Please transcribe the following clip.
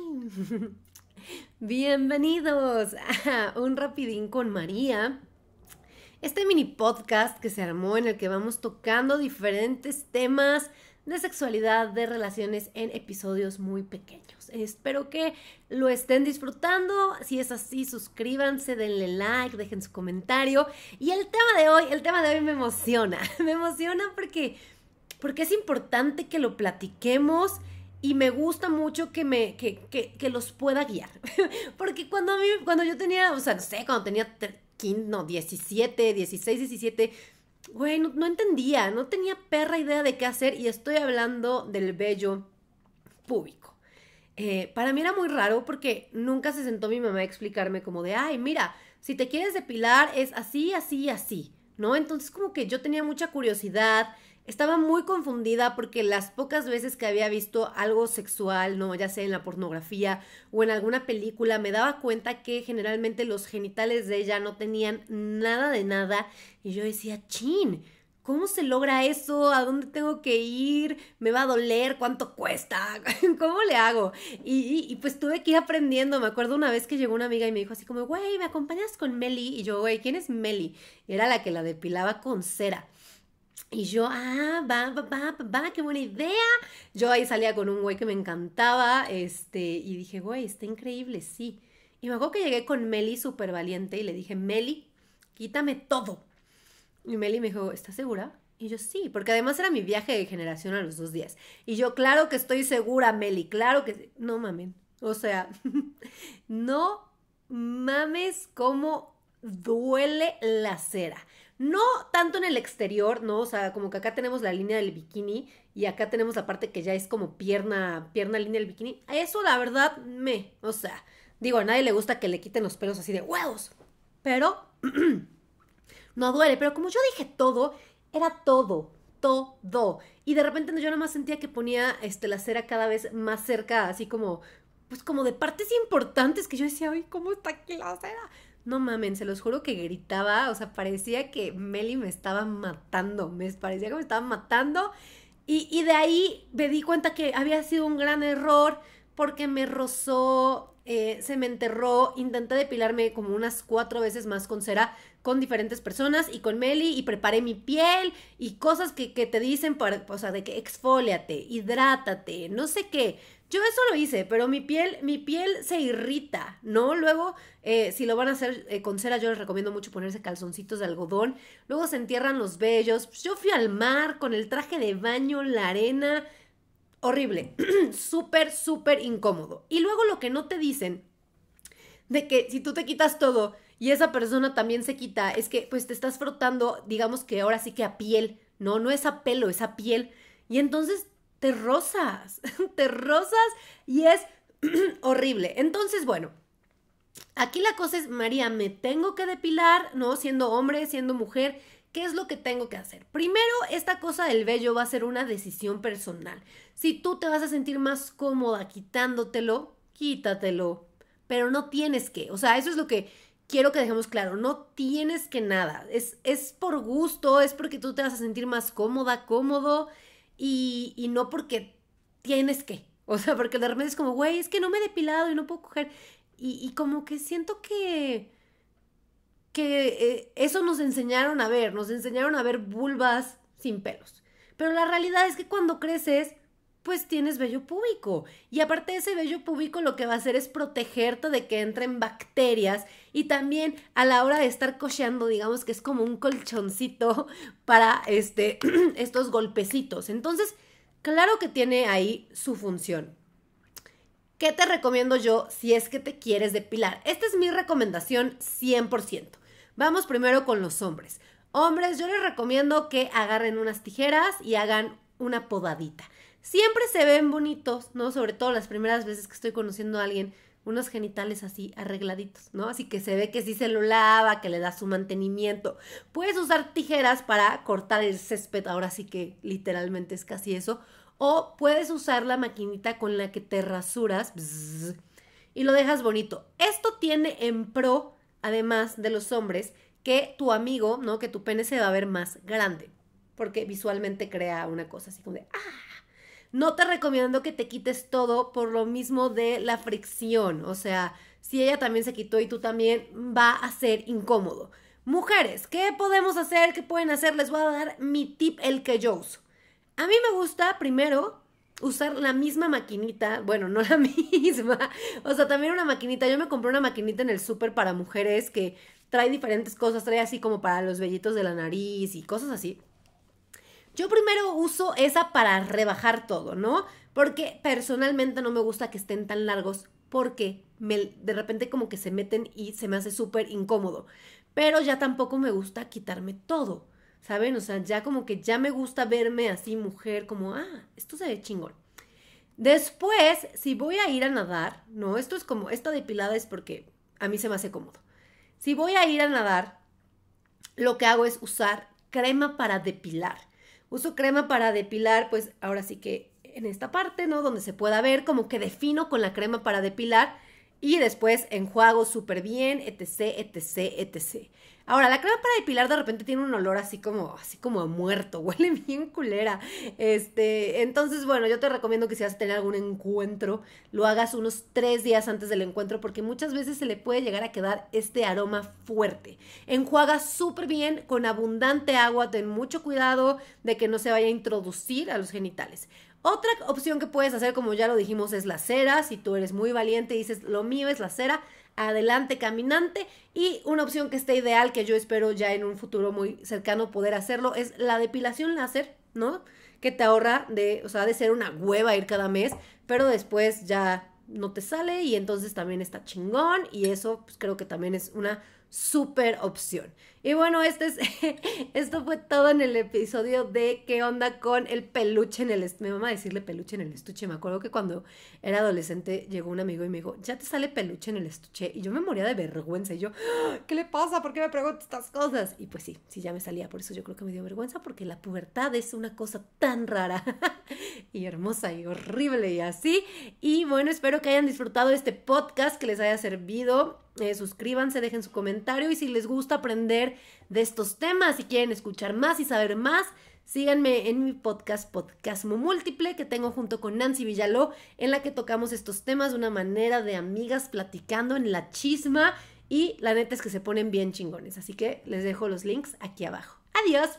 Bienvenidos a Un Rapidín con María. Este mini podcast que se armó en el que vamos tocando diferentes temas de sexualidad, de relaciones en episodios muy pequeños. Espero que lo estén disfrutando. Si es así, suscríbanse, denle like, dejen su comentario. Y el tema de hoy, el tema de hoy me emociona. Me emociona porque, porque es importante que lo platiquemos y me gusta mucho que me que, que, que los pueda guiar. Porque cuando, cuando yo tenía, o sea, no sé, cuando tenía no, 17, 16, 17, güey, no, entendía, no tenía perra idea de qué hacer y estoy hablando del bello público. Eh, para mí era muy raro porque nunca se sentó mi mamá a explicarme como de, ay, mira, si te quieres depilar es así, así, así, ¿no? Entonces como que yo tenía mucha curiosidad, estaba muy confundida porque las pocas veces que había visto algo sexual, no, ya sea en la pornografía o en alguna película, me daba cuenta que generalmente los genitales de ella no tenían nada de nada y yo decía, "Chin, ¿cómo se logra eso? ¿A dónde tengo que ir? ¿Me va a doler? ¿Cuánto cuesta? ¿Cómo le hago?" Y, pues tuve que ir aprendiendo. Me acuerdo una vez que llegó una amiga y me dijo así como, "Güey, ¿me acompañas con Meli?" Y yo, "Güey, ¿quién es Meli?" era la que la depilaba con cera. Y yo, ah, va, va, va, va, qué buena idea. Yo ahí salía con un güey que me encantaba, este, y dije, güey, está increíble, sí. Y me acuerdo que llegué con Meli súper valiente y le dije, Meli, quítame todo. Y Meli me dijo, ¿estás segura? Y yo, sí, porque además era mi viaje de generación a los dos días. Y yo, claro que estoy segura, Meli, claro que... No mames, O sea, no mames cómo duele la cera. No tanto en el exterior, ¿no? O sea, como que acá tenemos la línea del bikini y acá tenemos la parte que ya es como pierna, pierna, línea del bikini. Eso la verdad me, o sea, digo, a nadie le gusta que le quiten los pelos así de huevos, pero no duele. Pero como yo dije todo, era todo, todo. Y de repente yo nada más sentía que ponía este, la cera cada vez más cerca, así como, pues como de partes importantes que yo decía, ay, ¿cómo está aquí la cera? No mamen, se los juro que gritaba, o sea, parecía que Meli me estaba matando, me parecía que me estaba matando. Y, de ahí me di cuenta que había sido un gran error porque me rozó, eh, se me enterró, intenté depilarme como unas cuatro veces más con cera con diferentes personas y con Meli y preparé mi piel y cosas que, que te dicen, para, o sea, de que exfoliate, hidrátate, no sé qué. Yo eso lo hice, pero mi piel, mi piel se irrita, ¿no? Luego, eh, si lo van a hacer eh, con cera, yo les recomiendo mucho ponerse calzoncitos de algodón. Luego se entierran los vellos. Pues, yo fui al mar con el traje de baño, la arena. Horrible. súper, súper incómodo. Y luego lo que no te dicen de que si tú te quitas todo y esa persona también se quita, es que pues te estás frotando, digamos que ahora sí que a piel. No, no es a pelo, es a piel. Y entonces te rozas, te rozas y es horrible. Entonces, bueno, aquí la cosa es, María, me tengo que depilar, ¿no? Siendo hombre, siendo mujer, ¿qué es lo que tengo que hacer? Primero, esta cosa del vello va a ser una decisión personal. Si tú te vas a sentir más cómoda quitándotelo, quítatelo, pero no tienes que, o sea, eso es lo que... Quiero que dejemos claro, no tienes que nada, es, es por gusto, es porque tú te vas a sentir más cómoda, cómodo, y, no porque tienes que. O sea, porque de repente es como, güey, es que no me he depilado y no puedo coger. Y, como que siento que, que eh, eso nos enseñaron a ver, nos enseñaron a ver vulvas sin pelos. Pero la realidad es que cuando creces, pues tienes vello púbico. Y aparte de ese vello púbico lo que va a hacer es protegerte de que entren bacterias y también a la hora de estar cocheando, digamos que es como un colchoncito para este, estos golpecitos. Entonces, claro que tiene ahí su función. ¿Qué te recomiendo yo si es que te quieres depilar? Esta es mi recomendación 100%. Vamos primero con los hombres. Hombres, yo les recomiendo que agarren unas tijeras y hagan una podadita. Siempre se ven bonitos, ¿no? Sobre todo las primeras veces que estoy conociendo a alguien, unos genitales así arregladitos, ¿no? Así que se ve que sí se lo lava, que le da su mantenimiento. Puedes usar tijeras para cortar el césped, ahora sí que literalmente es casi eso. O puedes usar la maquinita con la que te rasuras y lo dejas bonito. Esto tiene en pro, además de los hombres, que tu amigo, ¿no? Que tu pene se va a ver más grande. Porque visualmente crea una cosa así como de ¡ah! No te recomiendo que te quites todo por lo mismo de la fricción. O sea, si ella también se quitó y tú también, va a ser incómodo. Mujeres, ¿qué podemos hacer? ¿Qué pueden hacer? Les voy a dar mi tip, el que yo uso. A mí me gusta primero usar la misma maquinita, bueno, no la misma, o sea, también una maquinita. Yo me compré una maquinita en el súper para mujeres que trae diferentes cosas, trae así como para los vellitos de la nariz y cosas así. Yo primero uso esa para rebajar todo, ¿no? Porque personalmente no me gusta que estén tan largos porque me, de repente como que se meten y se me hace súper incómodo. Pero ya tampoco me gusta quitarme todo, ¿saben? O sea, ya como que ya me gusta verme así mujer, como, ah, esto se ve chingón. Después, si voy a ir a nadar, no, esto es como, esta depilada es porque a mí se me hace cómodo. Si voy a ir a nadar, lo que hago es usar crema para depilar. Uso crema para depilar, pues ahora sí que en esta parte, ¿no? Donde se pueda ver, como que defino con la crema para depilar y después enjuago súper bien, etc, etc, etc. Ahora, la crema para depilar de repente tiene un olor así como, así como muerto, huele bien culera. Este, entonces, bueno, yo te recomiendo que si vas a tener algún encuentro, lo hagas unos tres días antes del encuentro, porque muchas veces se le puede llegar a quedar este aroma fuerte. Enjuaga súper bien, con abundante agua, ten mucho cuidado de que no se vaya a introducir a los genitales. Otra opción que puedes hacer, como ya lo dijimos, es la cera. Si tú eres muy valiente y dices, lo mío es la cera, adelante caminante. Y una opción que está ideal, que yo espero ya en un futuro muy cercano poder hacerlo, es la depilación láser, ¿no? Que te ahorra de, o sea, de ser una hueva ir cada mes, pero después ya no te sale y entonces también está chingón y eso pues, creo que también es una super opción. Y bueno, este es, esto fue todo en el episodio de qué onda con el peluche en el estuche. Mi mamá decirle peluche en el estuche. Me acuerdo que cuando era adolescente llegó un amigo y me dijo, ya te sale peluche en el estuche. Y yo me moría de vergüenza. Y yo, ah, ¿qué le pasa? ¿Por qué me pregunto estas cosas? Y pues sí, sí ya me salía. Por eso yo creo que me dio vergüenza porque la pubertad es una cosa tan rara. y hermosa y horrible y así. Y bueno, espero que hayan disfrutado este podcast, que les haya servido. Eh, suscríbanse, dejen su comentario y si les gusta aprender de estos temas, si quieren escuchar más y saber más, síganme en mi podcast podcast Múltiple que tengo junto con Nancy Villaló, en la que tocamos estos temas de una manera de amigas platicando en la chisma y la neta es que se ponen bien chingones. Así que les dejo los links aquí abajo. Adiós.